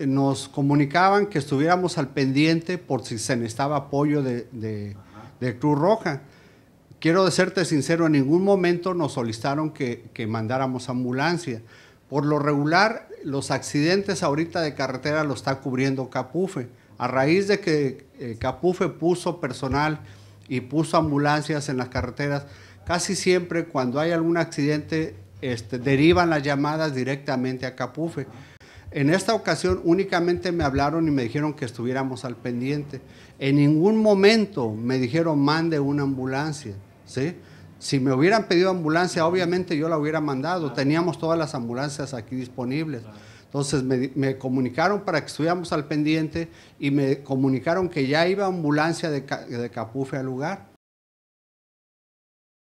nos comunicaban que estuviéramos al pendiente por si se necesitaba apoyo de, Cruz Roja. Quiero serte sincero, en ningún momento nos solicitaron que, mandáramos ambulancia. Por lo regular, los accidentes ahorita de carretera lo está cubriendo Capufe. A raíz de que eh, Capufe puso personal y puso ambulancias en las carreteras, casi siempre cuando hay algún accidente este, derivan las llamadas directamente a Capufe. En esta ocasión únicamente me hablaron y me dijeron que estuviéramos al pendiente. En ningún momento me dijeron mande una ambulancia, Si me hubieran pedido ambulancia, obviamente yo la hubiera mandado. Teníamos todas las ambulancias aquí disponibles. Entonces me, comunicaron para que estuviéramos al pendiente y me comunicaron que ya iba ambulancia de, de Capufe al lugar.